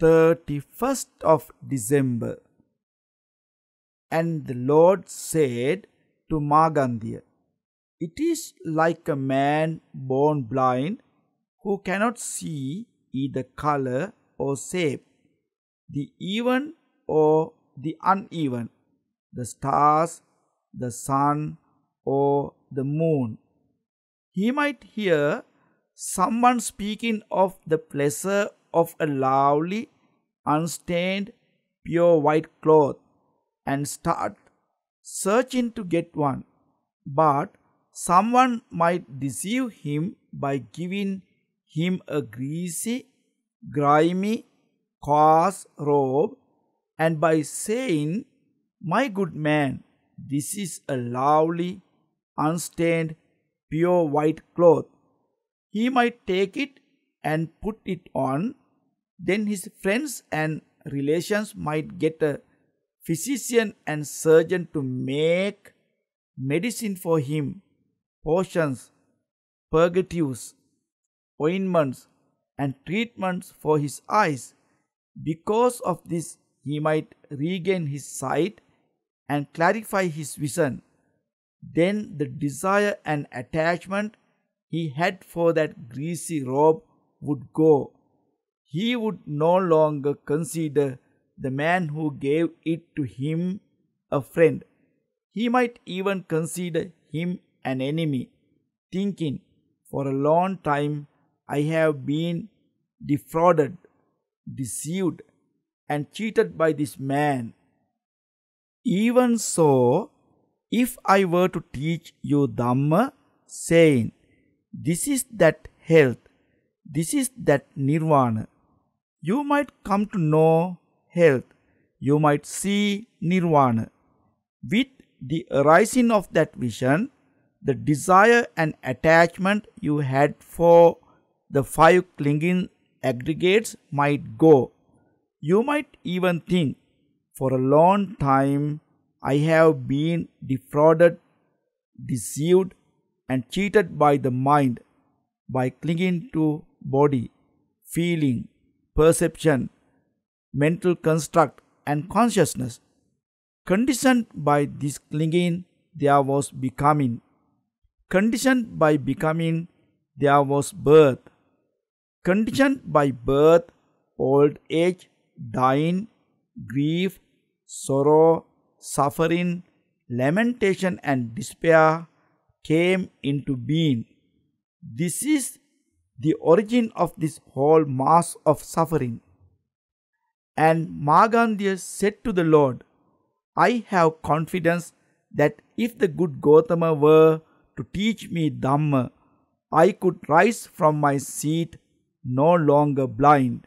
31st of December. And the Lord said to Margandia, It is like a man born blind who cannot see either color or shape, the even or the uneven, the stars, the sun, or the moon. He might hear someone speaking of the pleasure of a lovely, unstained, pure white cloth and start searching to get one. But someone might deceive him by giving him a greasy, grimy, coarse robe and by saying, My good man, this is a lovely, unstained, pure white cloth. He might take it and put it on then his friends and relations might get a physician and surgeon to make medicine for him, potions, purgatives, ointments, and treatments for his eyes. Because of this, he might regain his sight and clarify his vision. Then the desire and attachment he had for that greasy robe would go he would no longer consider the man who gave it to him a friend. He might even consider him an enemy, thinking, For a long time I have been defrauded, deceived, and cheated by this man. Even so, if I were to teach you Dhamma, saying, This is that health, this is that nirvana, you might come to know health. You might see nirvana. With the arising of that vision, the desire and attachment you had for the five clinging aggregates might go. You might even think, for a long time, I have been defrauded, deceived, and cheated by the mind by clinging to body, feeling, perception, mental construct, and consciousness. Conditioned by this clinging, there was becoming. Conditioned by becoming, there was birth. Conditioned by birth, old age, dying, grief, sorrow, suffering, lamentation, and despair came into being. This is the origin of this whole mass of suffering. And Magandhya said to the Lord, I have confidence that if the good Gautama were to teach me Dhamma, I could rise from my seat no longer blind.